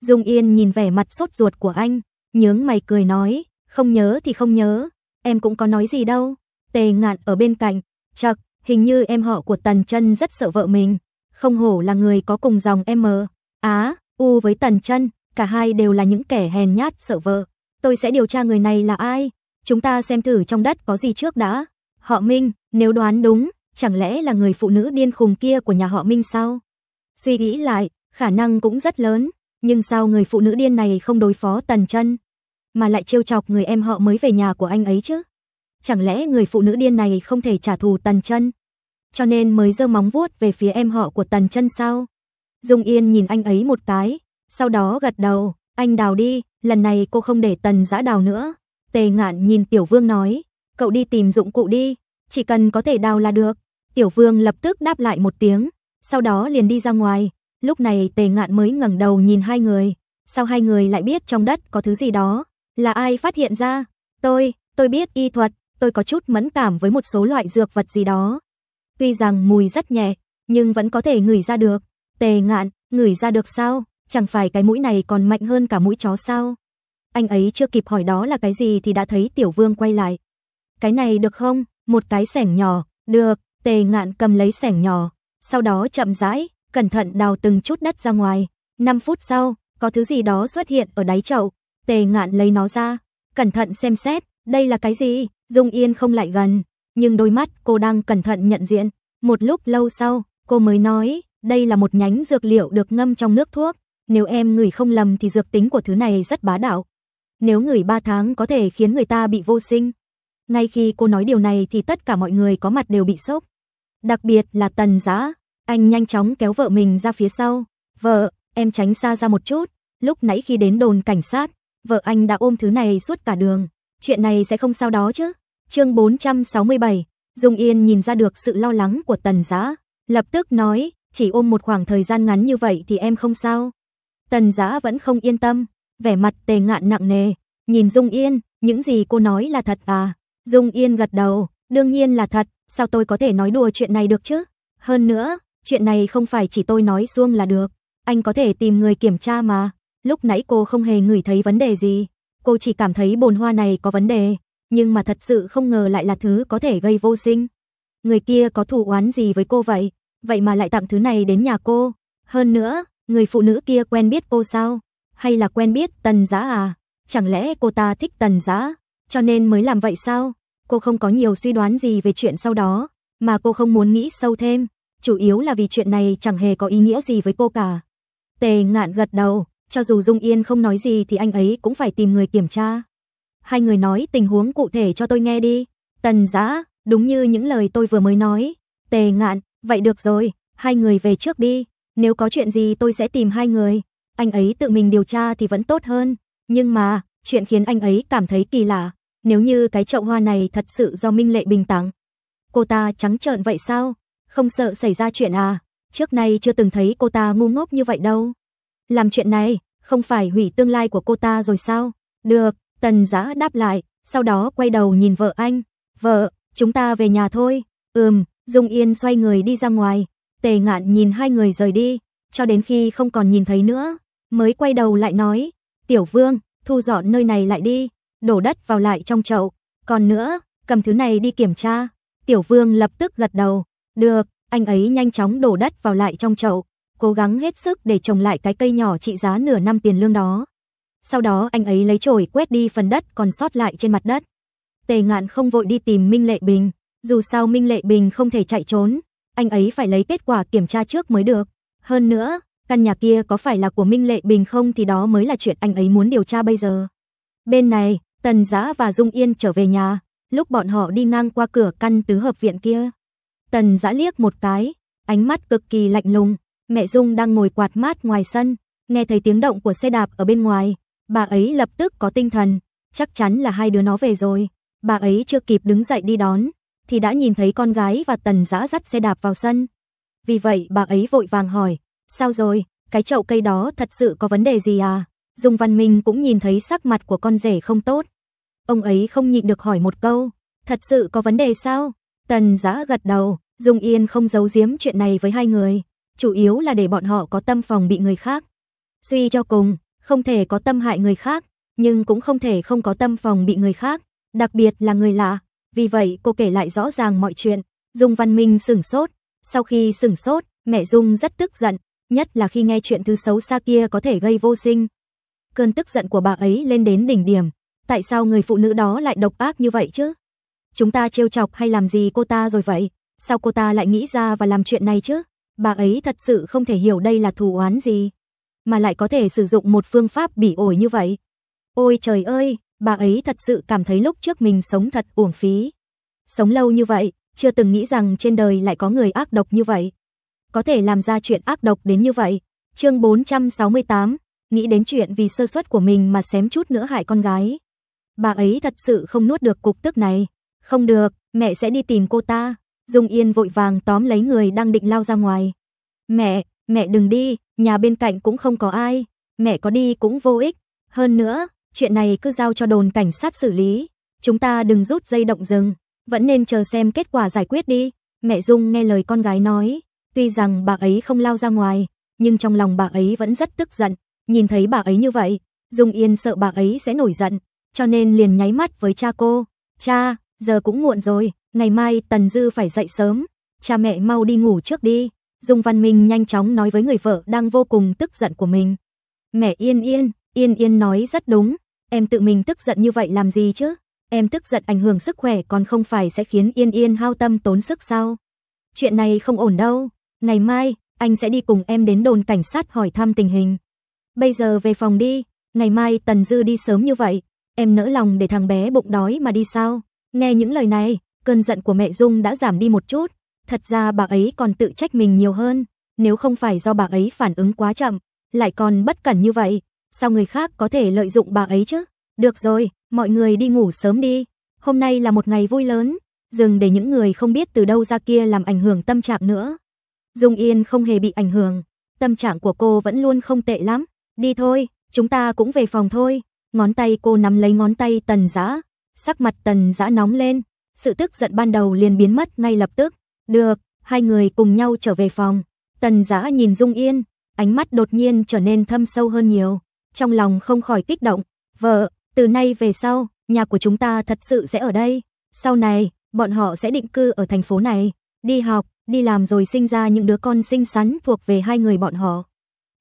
Dung Yên nhìn vẻ mặt sốt ruột của anh, nhướng mày cười nói, không nhớ thì không nhớ, em cũng có nói gì đâu. Tề ngạn ở bên cạnh, chật, hình như em họ của Tần Trân rất sợ vợ mình, không hổ là người có cùng dòng em mờ. Á, U với Tần Trân, cả hai đều là những kẻ hèn nhát sợ vợ. Tôi sẽ điều tra người này là ai, chúng ta xem thử trong đất có gì trước đã. Họ Minh, nếu đoán đúng, chẳng lẽ là người phụ nữ điên khùng kia của nhà họ Minh sao? Suy nghĩ lại, khả năng cũng rất lớn, nhưng sao người phụ nữ điên này không đối phó Tần Chân, mà lại trêu chọc người em họ mới về nhà của anh ấy chứ? Chẳng lẽ người phụ nữ điên này không thể trả thù Tần Chân? Cho nên mới dơ móng vuốt về phía em họ của Tần Chân sao? Dung Yên nhìn anh ấy một cái, sau đó gật đầu, anh đào đi, lần này cô không để Tần Dã đào nữa. Tề Ngạn nhìn Tiểu Vương nói, cậu đi tìm dụng cụ đi, chỉ cần có thể đào là được. Tiểu Vương lập tức đáp lại một tiếng, sau đó liền đi ra ngoài. Lúc này Tề Ngạn mới ngẩng đầu nhìn hai người, sao hai người lại biết trong đất có thứ gì đó? Là ai phát hiện ra? Tôi, tôi biết y thuật, tôi có chút mẫn cảm với một số loại dược vật gì đó. Tuy rằng mùi rất nhẹ, nhưng vẫn có thể ngửi ra được. Tề Ngạn, ngửi ra được sao? Chẳng phải cái mũi này còn mạnh hơn cả mũi chó sao? Anh ấy chưa kịp hỏi đó là cái gì thì đã thấy Tiểu Vương quay lại. Cái này được không? một cái sẻng nhỏ, được, tề ngạn cầm lấy sẻng nhỏ, sau đó chậm rãi, cẩn thận đào từng chút đất ra ngoài. 5 phút sau, có thứ gì đó xuất hiện ở đáy chậu, tề ngạn lấy nó ra, cẩn thận xem xét, đây là cái gì, Dung Yên không lại gần, nhưng đôi mắt cô đang cẩn thận nhận diện, một lúc lâu sau, cô mới nói, đây là một nhánh dược liệu được ngâm trong nước thuốc, nếu em ngửi không lầm thì dược tính của thứ này rất bá đạo. Nếu người 3 tháng có thể khiến người ta bị vô sinh. Ngay khi cô nói điều này thì tất cả mọi người có mặt đều bị sốc. Đặc biệt là Tần Giá, anh nhanh chóng kéo vợ mình ra phía sau. "Vợ, em tránh xa ra một chút, lúc nãy khi đến đồn cảnh sát, vợ anh đã ôm thứ này suốt cả đường, chuyện này sẽ không sao đó chứ?" Chương 467, Dung Yên nhìn ra được sự lo lắng của Tần Giá, lập tức nói, "Chỉ ôm một khoảng thời gian ngắn như vậy thì em không sao." Tần Giá vẫn không yên tâm, vẻ mặt tề ngạn nặng nề, nhìn Dung Yên, "Những gì cô nói là thật à?" Dung Yên gật đầu, đương nhiên là thật, sao tôi có thể nói đùa chuyện này được chứ? Hơn nữa, chuyện này không phải chỉ tôi nói xuông là được, anh có thể tìm người kiểm tra mà. Lúc nãy cô không hề ngửi thấy vấn đề gì, cô chỉ cảm thấy bồn hoa này có vấn đề, nhưng mà thật sự không ngờ lại là thứ có thể gây vô sinh. Người kia có thù oán gì với cô vậy, vậy mà lại tặng thứ này đến nhà cô? Hơn nữa, người phụ nữ kia quen biết cô sao? Hay là quen biết Tần Giá à? Chẳng lẽ cô ta thích Tần Giá? Cho nên mới làm vậy sao? Cô không có nhiều suy đoán gì về chuyện sau đó, mà cô không muốn nghĩ sâu thêm, chủ yếu là vì chuyện này chẳng hề có ý nghĩa gì với cô cả. Tề ngạn gật đầu, cho dù Dung Yên không nói gì thì anh ấy cũng phải tìm người kiểm tra. Hai người nói tình huống cụ thể cho tôi nghe đi. Tần giã, đúng như những lời tôi vừa mới nói. Tề ngạn, vậy được rồi, hai người về trước đi. Nếu có chuyện gì tôi sẽ tìm hai người. Anh ấy tự mình điều tra thì vẫn tốt hơn. Nhưng mà, chuyện khiến anh ấy cảm thấy kỳ lạ nếu như cái chậu hoa này thật sự do Minh Lệ Bình tặng, cô ta trắng trợn vậy sao? Không sợ xảy ra chuyện à? Trước nay chưa từng thấy cô ta ngu ngốc như vậy đâu. Làm chuyện này, không phải hủy tương lai của cô ta rồi sao? Được, Tần Giã đáp lại, sau đó quay đầu nhìn vợ anh. Vợ, chúng ta về nhà thôi. Ừm, Dung Yên xoay người đi ra ngoài. Tề ngạn nhìn hai người rời đi, cho đến khi không còn nhìn thấy nữa, mới quay đầu lại nói. Tiểu Vương, thu dọn nơi này lại đi đổ đất vào lại trong chậu. Còn nữa, cầm thứ này đi kiểm tra. Tiểu vương lập tức gật đầu. Được, anh ấy nhanh chóng đổ đất vào lại trong chậu, cố gắng hết sức để trồng lại cái cây nhỏ trị giá nửa năm tiền lương đó. Sau đó anh ấy lấy chổi quét đi phần đất còn sót lại trên mặt đất. Tề ngạn không vội đi tìm Minh Lệ Bình, dù sao Minh Lệ Bình không thể chạy trốn, anh ấy phải lấy kết quả kiểm tra trước mới được. Hơn nữa, căn nhà kia có phải là của Minh Lệ Bình không thì đó mới là chuyện anh ấy muốn điều tra bây giờ. Bên này, Tần Giá và Dung Yên trở về nhà, lúc bọn họ đi ngang qua cửa căn tứ hợp viện kia. Tần Giá liếc một cái, ánh mắt cực kỳ lạnh lùng, mẹ Dung đang ngồi quạt mát ngoài sân, nghe thấy tiếng động của xe đạp ở bên ngoài, bà ấy lập tức có tinh thần, chắc chắn là hai đứa nó về rồi. Bà ấy chưa kịp đứng dậy đi đón, thì đã nhìn thấy con gái và Tần Giá dắt xe đạp vào sân. Vì vậy bà ấy vội vàng hỏi, sao rồi, cái chậu cây đó thật sự có vấn đề gì à? Dung Văn Minh cũng nhìn thấy sắc mặt của con rể không tốt, Ông ấy không nhịn được hỏi một câu, thật sự có vấn đề sao? Tần giã gật đầu, Dung Yên không giấu giếm chuyện này với hai người, chủ yếu là để bọn họ có tâm phòng bị người khác. Suy cho cùng, không thể có tâm hại người khác, nhưng cũng không thể không có tâm phòng bị người khác, đặc biệt là người lạ. Vì vậy cô kể lại rõ ràng mọi chuyện, Dung Văn Minh sửng sốt. Sau khi sửng sốt, mẹ Dung rất tức giận, nhất là khi nghe chuyện thứ xấu xa kia có thể gây vô sinh. Cơn tức giận của bà ấy lên đến đỉnh điểm, Tại sao người phụ nữ đó lại độc ác như vậy chứ? Chúng ta trêu chọc hay làm gì cô ta rồi vậy? Sao cô ta lại nghĩ ra và làm chuyện này chứ? Bà ấy thật sự không thể hiểu đây là thù oán gì, mà lại có thể sử dụng một phương pháp bỉ ổi như vậy. Ôi trời ơi, bà ấy thật sự cảm thấy lúc trước mình sống thật uổng phí. Sống lâu như vậy, chưa từng nghĩ rằng trên đời lại có người ác độc như vậy. Có thể làm ra chuyện ác độc đến như vậy. Chương 468, nghĩ đến chuyện vì sơ suất của mình mà xém chút nữa hại con gái bà ấy thật sự không nuốt được cục tức này. Không được, mẹ sẽ đi tìm cô ta. Dung Yên vội vàng tóm lấy người đang định lao ra ngoài. Mẹ, mẹ đừng đi, nhà bên cạnh cũng không có ai. Mẹ có đi cũng vô ích. Hơn nữa, chuyện này cứ giao cho đồn cảnh sát xử lý. Chúng ta đừng rút dây động rừng, vẫn nên chờ xem kết quả giải quyết đi. Mẹ Dung nghe lời con gái nói, tuy rằng bà ấy không lao ra ngoài, nhưng trong lòng bà ấy vẫn rất tức giận. Nhìn thấy bà ấy như vậy, Dung Yên sợ bà ấy sẽ nổi giận, cho nên liền nháy mắt với cha cô. Cha, giờ cũng muộn rồi, ngày mai Tần Dư phải dậy sớm, cha mẹ mau đi ngủ trước đi. Dung Văn Minh nhanh chóng nói với người vợ đang vô cùng tức giận của mình. Mẹ yên yên, yên yên nói rất đúng, em tự mình tức giận như vậy làm gì chứ? Em tức giận ảnh hưởng sức khỏe còn không phải sẽ khiến yên yên hao tâm tốn sức sao? Chuyện này không ổn đâu, ngày mai anh sẽ đi cùng em đến đồn cảnh sát hỏi thăm tình hình. Bây giờ về phòng đi, ngày mai Tần Dư đi sớm như vậy, Em nỡ lòng để thằng bé bụng đói mà đi sao? Nghe những lời này, cơn giận của mẹ Dung đã giảm đi một chút. Thật ra bà ấy còn tự trách mình nhiều hơn, nếu không phải do bà ấy phản ứng quá chậm, lại còn bất cẩn như vậy, sao người khác có thể lợi dụng bà ấy chứ? Được rồi, mọi người đi ngủ sớm đi. Hôm nay là một ngày vui lớn, dừng để những người không biết từ đâu ra kia làm ảnh hưởng tâm trạng nữa. Dung Yên không hề bị ảnh hưởng, tâm trạng của cô vẫn luôn không tệ lắm. Đi thôi, chúng ta cũng về phòng thôi ngón tay cô nắm lấy ngón tay tần giã, sắc mặt tần giã nóng lên, sự tức giận ban đầu liền biến mất ngay lập tức, được, hai người cùng nhau trở về phòng, tần giã nhìn Dung Yên, ánh mắt đột nhiên trở nên thâm sâu hơn nhiều, trong lòng không khỏi kích động, vợ, từ nay về sau, nhà của chúng ta thật sự sẽ ở đây, sau này, bọn họ sẽ định cư ở thành phố này, đi học, đi làm rồi sinh ra những đứa con xinh xắn thuộc về hai người bọn họ.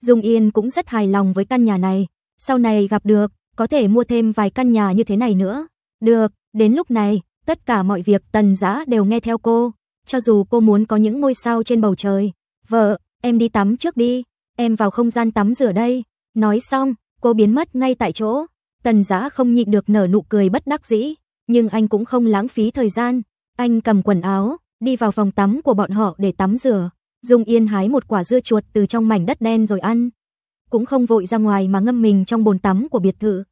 Dung Yên cũng rất hài lòng với căn nhà này, sau này gặp được, có thể mua thêm vài căn nhà như thế này nữa. Được, đến lúc này, tất cả mọi việc tần giã đều nghe theo cô. Cho dù cô muốn có những ngôi sao trên bầu trời. Vợ, em đi tắm trước đi. Em vào không gian tắm rửa đây. Nói xong, cô biến mất ngay tại chỗ. Tần giã không nhịn được nở nụ cười bất đắc dĩ. Nhưng anh cũng không lãng phí thời gian. Anh cầm quần áo, đi vào phòng tắm của bọn họ để tắm rửa. Dung Yên hái một quả dưa chuột từ trong mảnh đất đen rồi ăn. Cũng không vội ra ngoài mà ngâm mình trong bồn tắm của biệt thự.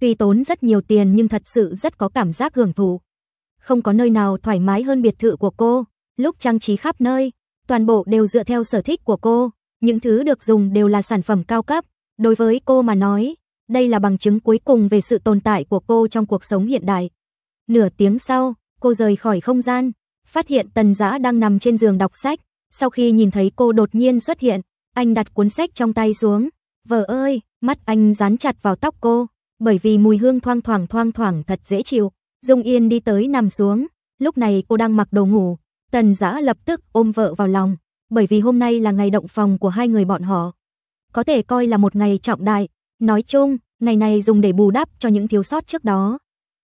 Tuy tốn rất nhiều tiền nhưng thật sự rất có cảm giác hưởng thụ. Không có nơi nào thoải mái hơn biệt thự của cô, lúc trang trí khắp nơi, toàn bộ đều dựa theo sở thích của cô, những thứ được dùng đều là sản phẩm cao cấp, đối với cô mà nói, đây là bằng chứng cuối cùng về sự tồn tại của cô trong cuộc sống hiện đại. Nửa tiếng sau, cô rời khỏi không gian, phát hiện Tần Dã đang nằm trên giường đọc sách, sau khi nhìn thấy cô đột nhiên xuất hiện, anh đặt cuốn sách trong tay xuống, "Vợ ơi." Mắt anh dán chặt vào tóc cô, bởi vì mùi hương thoang thoảng thoang thoảng thật dễ chịu. Dung Yên đi tới nằm xuống, lúc này cô đang mặc đồ ngủ, Tần Dã lập tức ôm vợ vào lòng, bởi vì hôm nay là ngày động phòng của hai người bọn họ. Có thể coi là một ngày trọng đại, nói chung, ngày này dùng để bù đắp cho những thiếu sót trước đó.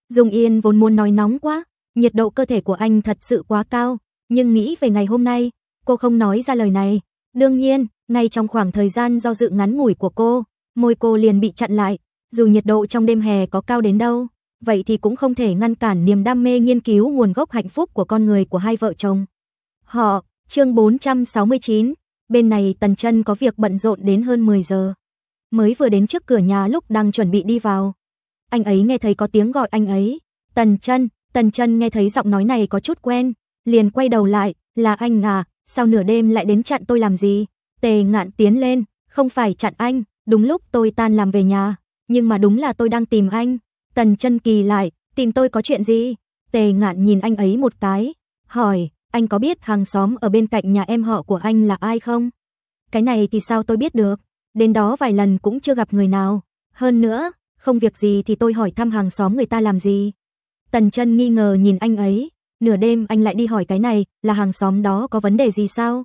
Dung Yên vốn muốn nói nóng quá, nhiệt độ cơ thể của anh thật sự quá cao, nhưng nghĩ về ngày hôm nay, cô không nói ra lời này. Đương nhiên, ngay trong khoảng thời gian do dự ngắn ngủi của cô, môi cô liền bị chặn lại, dù nhiệt độ trong đêm hè có cao đến đâu, vậy thì cũng không thể ngăn cản niềm đam mê nghiên cứu nguồn gốc hạnh phúc của con người của hai vợ chồng. Họ, chương 469, bên này Tần Chân có việc bận rộn đến hơn 10 giờ. Mới vừa đến trước cửa nhà lúc đang chuẩn bị đi vào. Anh ấy nghe thấy có tiếng gọi anh ấy. Tần Chân, Tần Chân nghe thấy giọng nói này có chút quen, liền quay đầu lại, là anh à, sao nửa đêm lại đến chặn tôi làm gì? Tề ngạn tiến lên, không phải chặn anh, đúng lúc tôi tan làm về nhà, nhưng mà đúng là tôi đang tìm anh. Tần chân kỳ lại, tìm tôi có chuyện gì? Tề ngạn nhìn anh ấy một cái, hỏi, anh có biết hàng xóm ở bên cạnh nhà em họ của anh là ai không? Cái này thì sao tôi biết được? Đến đó vài lần cũng chưa gặp người nào. Hơn nữa, không việc gì thì tôi hỏi thăm hàng xóm người ta làm gì. Tần chân nghi ngờ nhìn anh ấy, nửa đêm anh lại đi hỏi cái này là hàng xóm đó có vấn đề gì sao?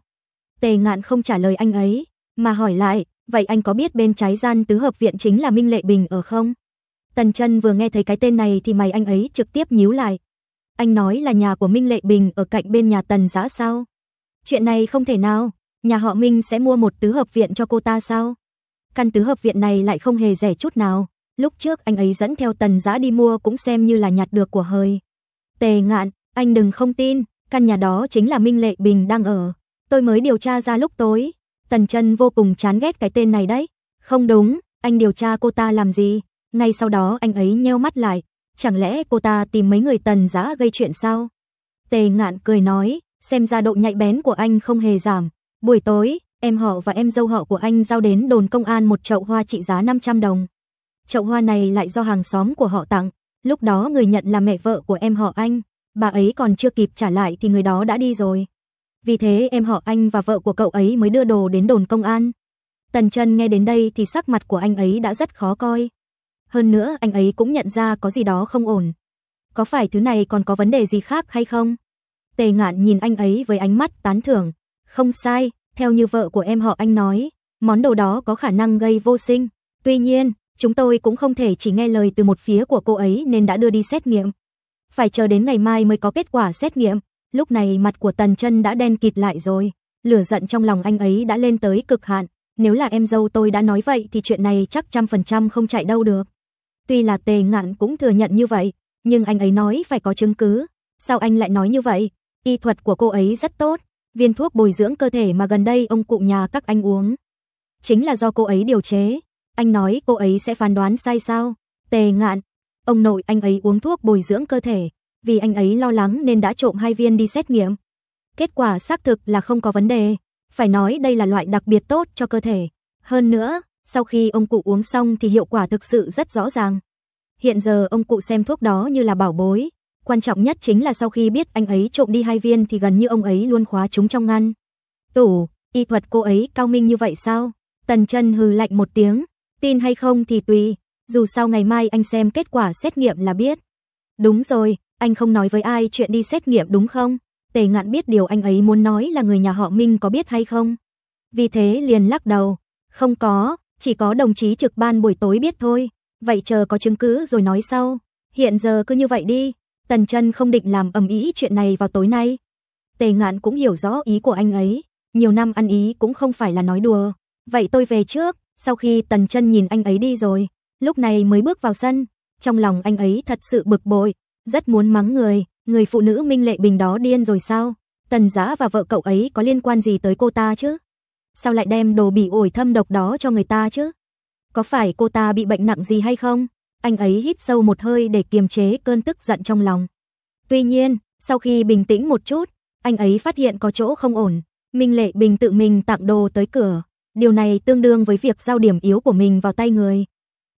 Tề ngạn không trả lời anh ấy, mà hỏi lại, vậy anh có biết bên trái gian tứ hợp viện chính là Minh Lệ Bình ở không? Tần chân vừa nghe thấy cái tên này thì mày anh ấy trực tiếp nhíu lại. Anh nói là nhà của Minh Lệ Bình ở cạnh bên nhà Tần Giã sao? Chuyện này không thể nào, nhà họ Minh sẽ mua một tứ hợp viện cho cô ta sao? Căn tứ hợp viện này lại không hề rẻ chút nào, lúc trước anh ấy dẫn theo Tần Giã đi mua cũng xem như là nhặt được của hơi. Tề ngạn, anh đừng không tin, căn nhà đó chính là Minh Lệ Bình đang ở. Tôi mới điều tra ra lúc tối, Tần chân vô cùng chán ghét cái tên này đấy. Không đúng, anh điều tra cô ta làm gì? Ngay sau đó anh ấy nheo mắt lại, chẳng lẽ cô ta tìm mấy người tần giã gây chuyện sao? Tề ngạn cười nói, xem ra độ nhạy bén của anh không hề giảm. Buổi tối, em họ và em dâu họ của anh giao đến đồn công an một chậu hoa trị giá 500 đồng. Chậu hoa này lại do hàng xóm của họ tặng, lúc đó người nhận là mẹ vợ của em họ anh, bà ấy còn chưa kịp trả lại thì người đó đã đi rồi vì thế em họ anh và vợ của cậu ấy mới đưa đồ đến đồn công an. Tần Trân nghe đến đây thì sắc mặt của anh ấy đã rất khó coi. Hơn nữa anh ấy cũng nhận ra có gì đó không ổn. Có phải thứ này còn có vấn đề gì khác hay không? Tề ngạn nhìn anh ấy với ánh mắt tán thưởng. Không sai, theo như vợ của em họ anh nói, món đồ đó có khả năng gây vô sinh. Tuy nhiên, chúng tôi cũng không thể chỉ nghe lời từ một phía của cô ấy nên đã đưa đi xét nghiệm. Phải chờ đến ngày mai mới có kết quả xét nghiệm. Lúc này mặt của Tần Chân đã đen kịt lại rồi, lửa giận trong lòng anh ấy đã lên tới cực hạn, nếu là em dâu tôi đã nói vậy thì chuyện này chắc trăm phần trăm không chạy đâu được. Tuy là Tề Ngạn cũng thừa nhận như vậy, nhưng anh ấy nói phải có chứng cứ, sao anh lại nói như vậy? Y thuật của cô ấy rất tốt, viên thuốc bồi dưỡng cơ thể mà gần đây ông cụ nhà các anh uống chính là do cô ấy điều chế. Anh nói cô ấy sẽ phán đoán sai sao? Tề Ngạn, ông nội anh ấy uống thuốc bồi dưỡng cơ thể, vì anh ấy lo lắng nên đã trộm hai viên đi xét nghiệm. Kết quả xác thực là không có vấn đề, phải nói đây là loại đặc biệt tốt cho cơ thể. Hơn nữa, sau khi ông cụ uống xong thì hiệu quả thực sự rất rõ ràng. Hiện giờ ông cụ xem thuốc đó như là bảo bối, quan trọng nhất chính là sau khi biết anh ấy trộm đi hai viên thì gần như ông ấy luôn khóa chúng trong ngăn. Tủ, y thuật cô ấy cao minh như vậy sao? Tần chân hừ lạnh một tiếng, tin hay không thì tùy, dù sao ngày mai anh xem kết quả xét nghiệm là biết. Đúng rồi, anh không nói với ai chuyện đi xét nghiệm đúng không? Tề ngạn biết điều anh ấy muốn nói là người nhà họ Minh có biết hay không. Vì thế liền lắc đầu, không có, chỉ có đồng chí trực ban buổi tối biết thôi, vậy chờ có chứng cứ rồi nói sau. Hiện giờ cứ như vậy đi, Tần Chân không định làm ầm ĩ chuyện này vào tối nay. Tề Ngạn cũng hiểu rõ ý của anh ấy, nhiều năm ăn ý cũng không phải là nói đùa. Vậy tôi về trước, sau khi Tần Chân nhìn anh ấy đi rồi, lúc này mới bước vào sân, trong lòng anh ấy thật sự bực bội, rất muốn mắng người, người phụ nữ Minh Lệ Bình đó điên rồi sao? Tần Giá và vợ cậu ấy có liên quan gì tới cô ta chứ? Sao lại đem đồ bị ổi thâm độc đó cho người ta chứ? Có phải cô ta bị bệnh nặng gì hay không? Anh ấy hít sâu một hơi để kiềm chế cơn tức giận trong lòng. Tuy nhiên, sau khi bình tĩnh một chút, anh ấy phát hiện có chỗ không ổn. Minh Lệ Bình tự mình tặng đồ tới cửa. Điều này tương đương với việc giao điểm yếu của mình vào tay người.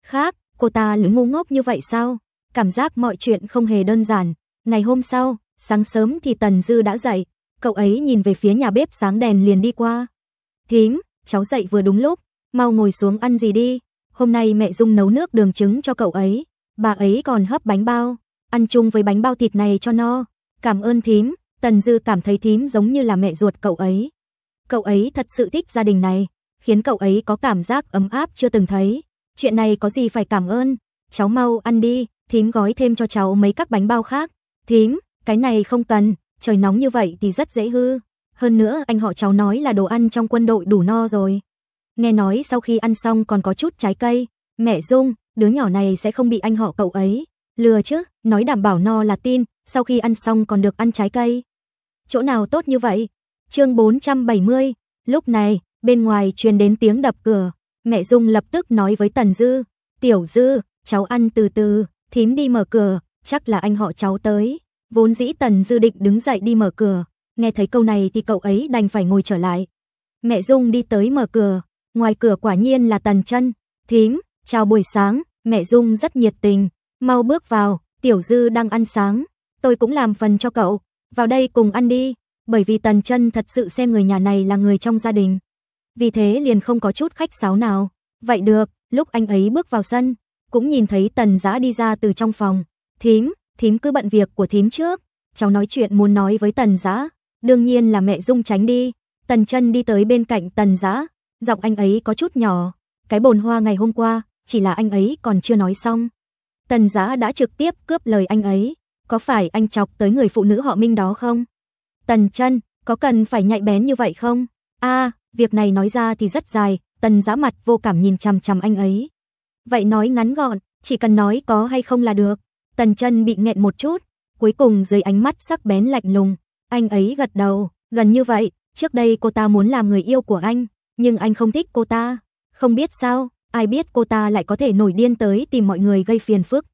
Khác, cô ta lưỡng ngu ngốc như vậy sao? cảm giác mọi chuyện không hề đơn giản. Ngày hôm sau, sáng sớm thì Tần Dư đã dậy, cậu ấy nhìn về phía nhà bếp sáng đèn liền đi qua. Thím, cháu dậy vừa đúng lúc, mau ngồi xuống ăn gì đi. Hôm nay mẹ Dung nấu nước đường trứng cho cậu ấy, bà ấy còn hấp bánh bao, ăn chung với bánh bao thịt này cho no. Cảm ơn thím, Tần Dư cảm thấy thím giống như là mẹ ruột cậu ấy. Cậu ấy thật sự thích gia đình này, khiến cậu ấy có cảm giác ấm áp chưa từng thấy. Chuyện này có gì phải cảm ơn, cháu mau ăn đi, thím gói thêm cho cháu mấy các bánh bao khác. Thím, cái này không cần, trời nóng như vậy thì rất dễ hư. Hơn nữa anh họ cháu nói là đồ ăn trong quân đội đủ no rồi. Nghe nói sau khi ăn xong còn có chút trái cây. Mẹ Dung, đứa nhỏ này sẽ không bị anh họ cậu ấy. Lừa chứ, nói đảm bảo no là tin, sau khi ăn xong còn được ăn trái cây. Chỗ nào tốt như vậy? chương 470, lúc này, bên ngoài truyền đến tiếng đập cửa. Mẹ Dung lập tức nói với Tần Dư, Tiểu Dư, cháu ăn từ từ, thím đi mở cửa, chắc là anh họ cháu tới. Vốn dĩ Tần Dư định đứng dậy đi mở cửa, nghe thấy câu này thì cậu ấy đành phải ngồi trở lại. Mẹ Dung đi tới mở cửa, ngoài cửa quả nhiên là Tần Chân. "Thím, chào buổi sáng." Mẹ Dung rất nhiệt tình, "Mau bước vào, tiểu Dư đang ăn sáng, tôi cũng làm phần cho cậu, vào đây cùng ăn đi." Bởi vì Tần Chân thật sự xem người nhà này là người trong gia đình. Vì thế liền không có chút khách sáo nào. "Vậy được." Lúc anh ấy bước vào sân, cũng nhìn thấy tần giã đi ra từ trong phòng. Thím, thím cứ bận việc của thím trước. Cháu nói chuyện muốn nói với tần giã. Đương nhiên là mẹ Dung tránh đi. Tần chân đi tới bên cạnh tần giã. Giọng anh ấy có chút nhỏ. Cái bồn hoa ngày hôm qua, chỉ là anh ấy còn chưa nói xong. Tần giã đã trực tiếp cướp lời anh ấy. Có phải anh chọc tới người phụ nữ họ Minh đó không? Tần chân, có cần phải nhạy bén như vậy không? a việc này nói ra thì rất dài. Tần giã mặt vô cảm nhìn chằm chằm anh ấy. Vậy nói ngắn gọn, chỉ cần nói có hay không là được. Tần chân bị nghẹn một chút, cuối cùng dưới ánh mắt sắc bén lạnh lùng, anh ấy gật đầu, gần như vậy, trước đây cô ta muốn làm người yêu của anh, nhưng anh không thích cô ta. Không biết sao, ai biết cô ta lại có thể nổi điên tới tìm mọi người gây phiền phức.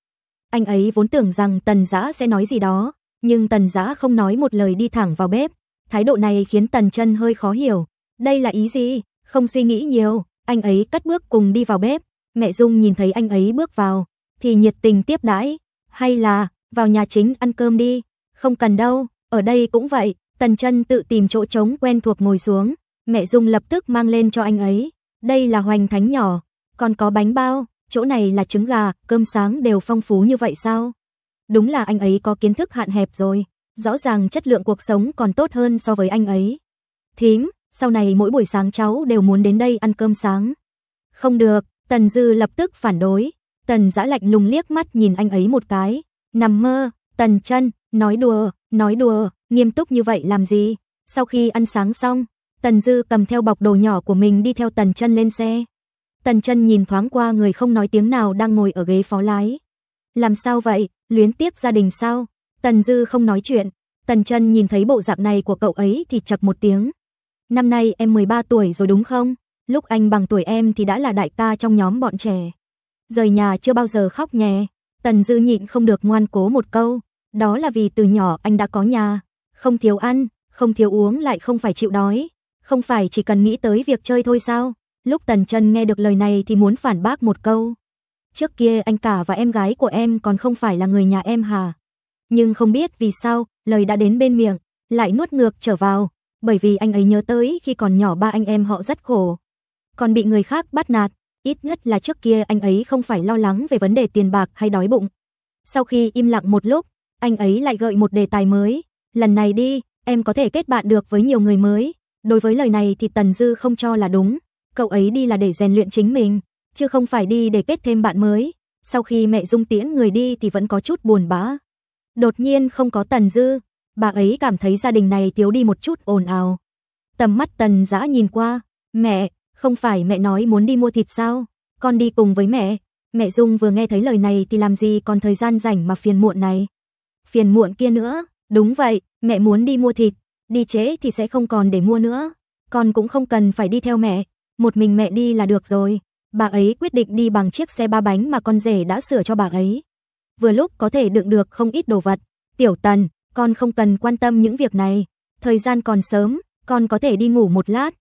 Anh ấy vốn tưởng rằng Tần Dã sẽ nói gì đó, nhưng Tần Dã không nói một lời đi thẳng vào bếp. Thái độ này khiến Tần Chân hơi khó hiểu. Đây là ý gì? Không suy nghĩ nhiều, anh ấy cất bước cùng đi vào bếp, Mẹ Dung nhìn thấy anh ấy bước vào, thì nhiệt tình tiếp đãi, hay là vào nhà chính ăn cơm đi, không cần đâu, ở đây cũng vậy. Tần Chân tự tìm chỗ trống quen thuộc ngồi xuống, mẹ Dung lập tức mang lên cho anh ấy, đây là hoành thánh nhỏ, còn có bánh bao, chỗ này là trứng gà, cơm sáng đều phong phú như vậy sao? Đúng là anh ấy có kiến thức hạn hẹp rồi, rõ ràng chất lượng cuộc sống còn tốt hơn so với anh ấy. Thím, sau này mỗi buổi sáng cháu đều muốn đến đây ăn cơm sáng. Không được, Tần Dư lập tức phản đối, Tần Dã lạnh lùng liếc mắt nhìn anh ấy một cái, nằm mơ, Tần Chân, nói đùa, nói đùa, nghiêm túc như vậy làm gì? Sau khi ăn sáng xong, Tần Dư cầm theo bọc đồ nhỏ của mình đi theo Tần Chân lên xe. Tần Chân nhìn thoáng qua người không nói tiếng nào đang ngồi ở ghế phó lái. Làm sao vậy, luyến tiếc gia đình sao? Tần Dư không nói chuyện, Tần Chân nhìn thấy bộ dạng này của cậu ấy thì chậc một tiếng. Năm nay em 13 tuổi rồi đúng không? Lúc anh bằng tuổi em thì đã là đại ca trong nhóm bọn trẻ. Rời nhà chưa bao giờ khóc nhè. Tần Dư nhịn không được ngoan cố một câu. Đó là vì từ nhỏ anh đã có nhà. Không thiếu ăn, không thiếu uống lại không phải chịu đói. Không phải chỉ cần nghĩ tới việc chơi thôi sao? Lúc Tần chân nghe được lời này thì muốn phản bác một câu. Trước kia anh cả và em gái của em còn không phải là người nhà em hà. Nhưng không biết vì sao, lời đã đến bên miệng, lại nuốt ngược trở vào. Bởi vì anh ấy nhớ tới khi còn nhỏ ba anh em họ rất khổ còn bị người khác bắt nạt, ít nhất là trước kia anh ấy không phải lo lắng về vấn đề tiền bạc hay đói bụng. Sau khi im lặng một lúc, anh ấy lại gợi một đề tài mới, lần này đi, em có thể kết bạn được với nhiều người mới. Đối với lời này thì Tần Dư không cho là đúng, cậu ấy đi là để rèn luyện chính mình, chứ không phải đi để kết thêm bạn mới. Sau khi mẹ Dung tiễn người đi thì vẫn có chút buồn bã. Đột nhiên không có Tần Dư, bà ấy cảm thấy gia đình này thiếu đi một chút ồn ào. Tầm mắt Tần Dã nhìn qua, "Mẹ, không phải mẹ nói muốn đi mua thịt sao? Con đi cùng với mẹ. Mẹ Dung vừa nghe thấy lời này thì làm gì còn thời gian rảnh mà phiền muộn này. Phiền muộn kia nữa, đúng vậy, mẹ muốn đi mua thịt, đi trễ thì sẽ không còn để mua nữa. Con cũng không cần phải đi theo mẹ, một mình mẹ đi là được rồi. Bà ấy quyết định đi bằng chiếc xe ba bánh mà con rể đã sửa cho bà ấy. Vừa lúc có thể đựng được không ít đồ vật. Tiểu Tần, con không cần quan tâm những việc này. Thời gian còn sớm, con có thể đi ngủ một lát.